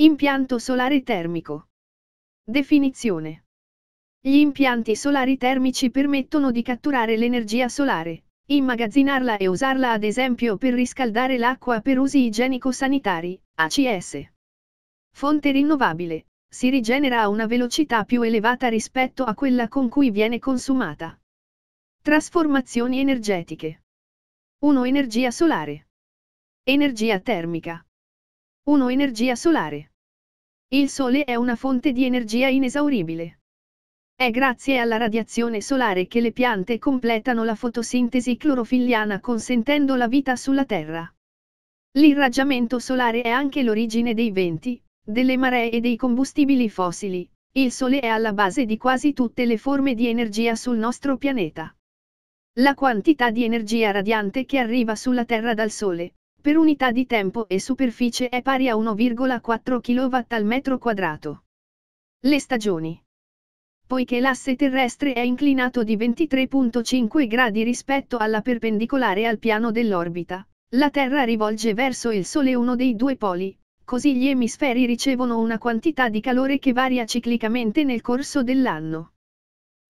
Impianto solare termico. Definizione. Gli impianti solari termici permettono di catturare l'energia solare, immagazzinarla e usarla ad esempio per riscaldare l'acqua per usi igienico-sanitari, ACS. Fonte rinnovabile, si rigenera a una velocità più elevata rispetto a quella con cui viene consumata. Trasformazioni energetiche. 1. Energia solare. Energia termica. 1. Energia solare. Il Sole è una fonte di energia inesauribile. È grazie alla radiazione solare che le piante completano la fotosintesi clorofilliana consentendo la vita sulla Terra. L'irraggiamento solare è anche l'origine dei venti, delle maree e dei combustibili fossili. Il Sole è alla base di quasi tutte le forme di energia sul nostro pianeta. La quantità di energia radiante che arriva sulla Terra dal Sole, per unità di tempo e superficie è pari a 1,4 kW al metro quadrato. Le stagioni. Poiché l'asse terrestre è inclinato di 23.5 gradi rispetto alla perpendicolare al piano dell'orbita, la Terra rivolge verso il Sole uno dei due poli, così gli emisferi ricevono una quantità di calore che varia ciclicamente nel corso dell'anno.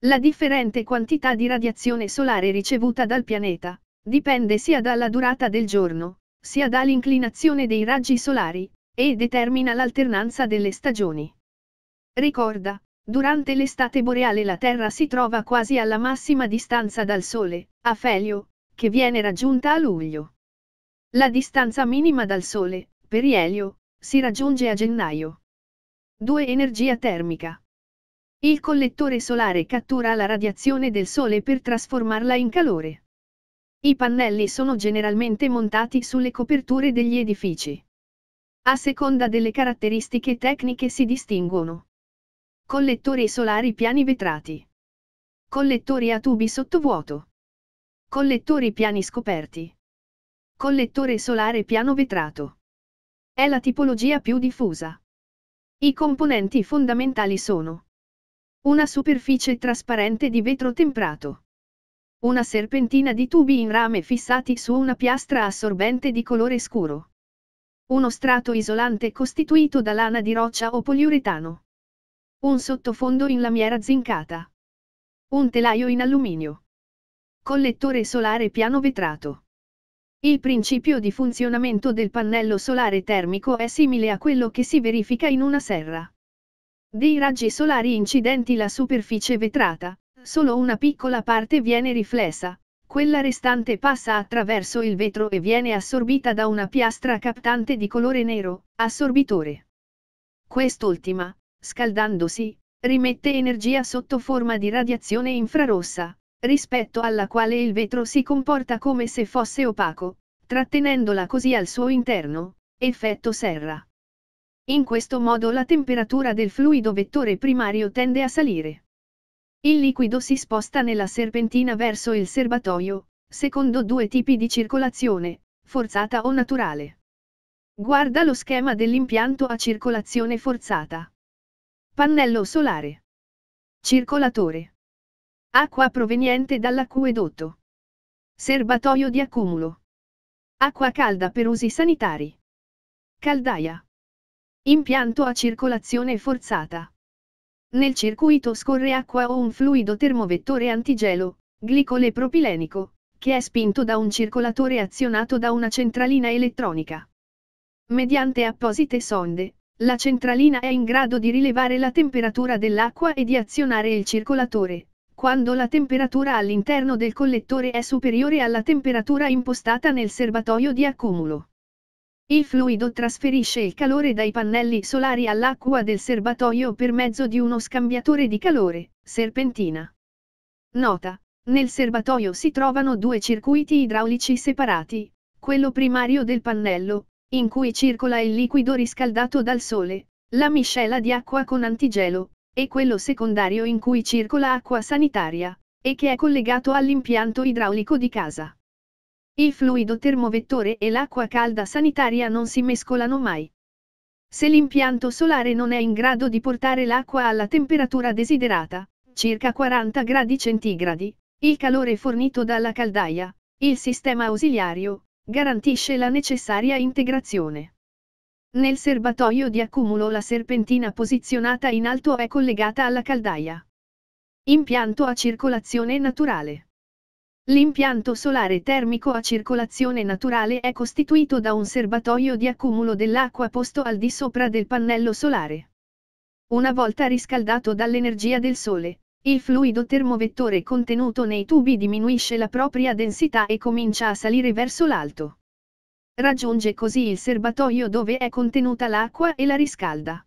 La differente quantità di radiazione solare ricevuta dal pianeta, dipende sia dalla durata del giorno, sia dall'inclinazione dei raggi solari, e determina l'alternanza delle stagioni. Ricorda, durante l'estate boreale la Terra si trova quasi alla massima distanza dal Sole, a Felio, che viene raggiunta a luglio. La distanza minima dal Sole, per Ielio, si raggiunge a gennaio. 2. Energia termica. Il collettore solare cattura la radiazione del Sole per trasformarla in calore. I pannelli sono generalmente montati sulle coperture degli edifici. A seconda delle caratteristiche tecniche si distinguono. Collettori solari piani vetrati. Collettori a tubi sottovuoto. Collettori piani scoperti. Collettore solare piano vetrato. È la tipologia più diffusa. I componenti fondamentali sono una superficie trasparente di vetro temperato una serpentina di tubi in rame fissati su una piastra assorbente di colore scuro. Uno strato isolante costituito da lana di roccia o poliuretano. Un sottofondo in lamiera zincata. Un telaio in alluminio. Collettore solare piano vetrato. Il principio di funzionamento del pannello solare termico è simile a quello che si verifica in una serra. Dei raggi solari incidenti la superficie vetrata, solo una piccola parte viene riflessa, quella restante passa attraverso il vetro e viene assorbita da una piastra captante di colore nero, assorbitore. Quest'ultima, scaldandosi, rimette energia sotto forma di radiazione infrarossa, rispetto alla quale il vetro si comporta come se fosse opaco, trattenendola così al suo interno, effetto serra. In questo modo la temperatura del fluido vettore primario tende a salire. Il liquido si sposta nella serpentina verso il serbatoio, secondo due tipi di circolazione, forzata o naturale. Guarda lo schema dell'impianto a circolazione forzata. Pannello solare. Circolatore. Acqua proveniente dall'acquedotto. Serbatoio di accumulo. Acqua calda per usi sanitari. Caldaia. Impianto a circolazione forzata. Nel circuito scorre acqua o un fluido termovettore antigelo, glicole propilenico, che è spinto da un circolatore azionato da una centralina elettronica. Mediante apposite sonde, la centralina è in grado di rilevare la temperatura dell'acqua e di azionare il circolatore, quando la temperatura all'interno del collettore è superiore alla temperatura impostata nel serbatoio di accumulo. Il fluido trasferisce il calore dai pannelli solari all'acqua del serbatoio per mezzo di uno scambiatore di calore, serpentina. Nota, nel serbatoio si trovano due circuiti idraulici separati, quello primario del pannello, in cui circola il liquido riscaldato dal sole, la miscela di acqua con antigelo, e quello secondario in cui circola acqua sanitaria, e che è collegato all'impianto idraulico di casa. Il fluido termovettore e l'acqua calda sanitaria non si mescolano mai. Se l'impianto solare non è in grado di portare l'acqua alla temperatura desiderata, circa 40 gradi centigradi, il calore fornito dalla caldaia, il sistema ausiliario, garantisce la necessaria integrazione. Nel serbatoio di accumulo la serpentina posizionata in alto è collegata alla caldaia. Impianto a circolazione naturale. L'impianto solare termico a circolazione naturale è costituito da un serbatoio di accumulo dell'acqua posto al di sopra del pannello solare. Una volta riscaldato dall'energia del sole, il fluido termovettore contenuto nei tubi diminuisce la propria densità e comincia a salire verso l'alto. Raggiunge così il serbatoio dove è contenuta l'acqua e la riscalda.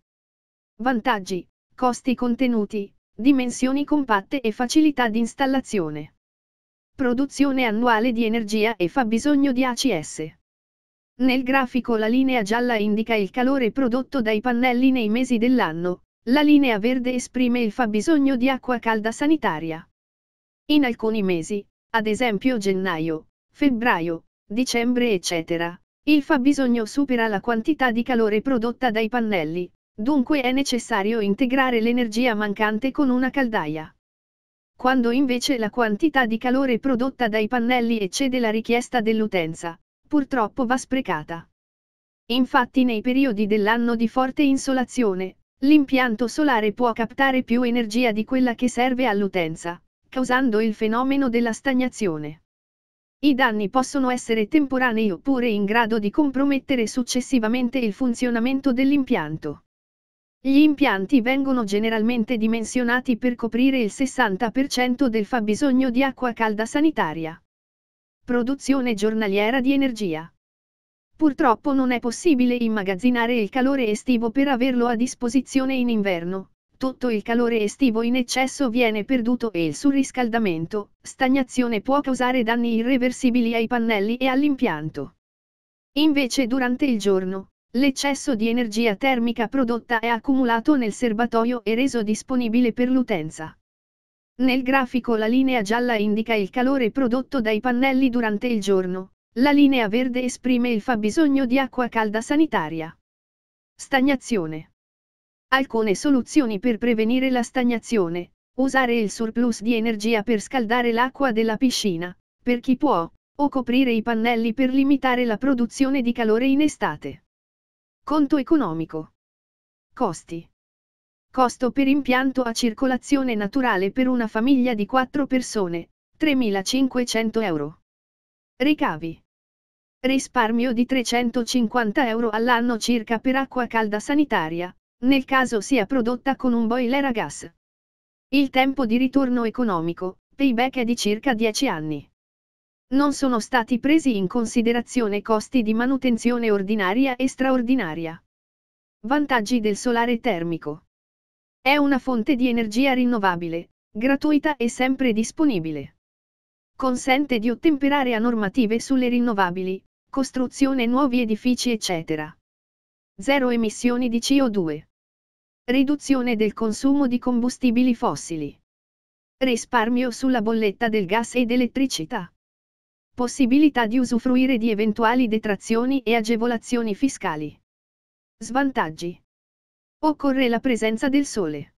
Vantaggi, costi contenuti, dimensioni compatte e facilità di installazione produzione annuale di energia e fabbisogno di ACS. Nel grafico la linea gialla indica il calore prodotto dai pannelli nei mesi dell'anno, la linea verde esprime il fabbisogno di acqua calda sanitaria. In alcuni mesi, ad esempio gennaio, febbraio, dicembre eccetera, il fabbisogno supera la quantità di calore prodotta dai pannelli, dunque è necessario integrare l'energia mancante con una caldaia quando invece la quantità di calore prodotta dai pannelli eccede la richiesta dell'utenza, purtroppo va sprecata. Infatti nei periodi dell'anno di forte insolazione, l'impianto solare può captare più energia di quella che serve all'utenza, causando il fenomeno della stagnazione. I danni possono essere temporanei oppure in grado di compromettere successivamente il funzionamento dell'impianto. Gli impianti vengono generalmente dimensionati per coprire il 60% del fabbisogno di acqua calda sanitaria. Produzione giornaliera di energia. Purtroppo non è possibile immagazzinare il calore estivo per averlo a disposizione in inverno. Tutto il calore estivo in eccesso viene perduto e il surriscaldamento, stagnazione può causare danni irreversibili ai pannelli e all'impianto. Invece durante il giorno, L'eccesso di energia termica prodotta è accumulato nel serbatoio e reso disponibile per l'utenza. Nel grafico la linea gialla indica il calore prodotto dai pannelli durante il giorno, la linea verde esprime il fabbisogno di acqua calda sanitaria. Stagnazione. Alcune soluzioni per prevenire la stagnazione. Usare il surplus di energia per scaldare l'acqua della piscina, per chi può, o coprire i pannelli per limitare la produzione di calore in estate. Conto economico. Costi. Costo per impianto a circolazione naturale per una famiglia di 4 persone, 3.500 euro. Ricavi. Risparmio di 350 euro all'anno circa per acqua calda sanitaria, nel caso sia prodotta con un boiler a gas. Il tempo di ritorno economico, payback è di circa 10 anni. Non sono stati presi in considerazione costi di manutenzione ordinaria e straordinaria. Vantaggi del solare termico. È una fonte di energia rinnovabile, gratuita e sempre disponibile. Consente di ottemperare a normative sulle rinnovabili, costruzione nuovi edifici eccetera. Zero emissioni di CO2. Riduzione del consumo di combustibili fossili. Risparmio sulla bolletta del gas ed elettricità. Possibilità di usufruire di eventuali detrazioni e agevolazioni fiscali. Svantaggi. Occorre la presenza del sole.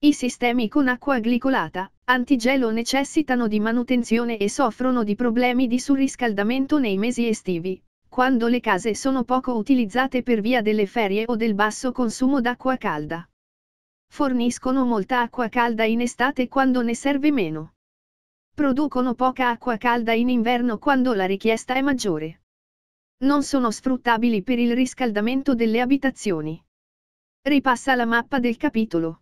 I sistemi con acqua glicolata, antigelo necessitano di manutenzione e soffrono di problemi di surriscaldamento nei mesi estivi, quando le case sono poco utilizzate per via delle ferie o del basso consumo d'acqua calda. Forniscono molta acqua calda in estate quando ne serve meno producono poca acqua calda in inverno quando la richiesta è maggiore. Non sono sfruttabili per il riscaldamento delle abitazioni. Ripassa la mappa del capitolo.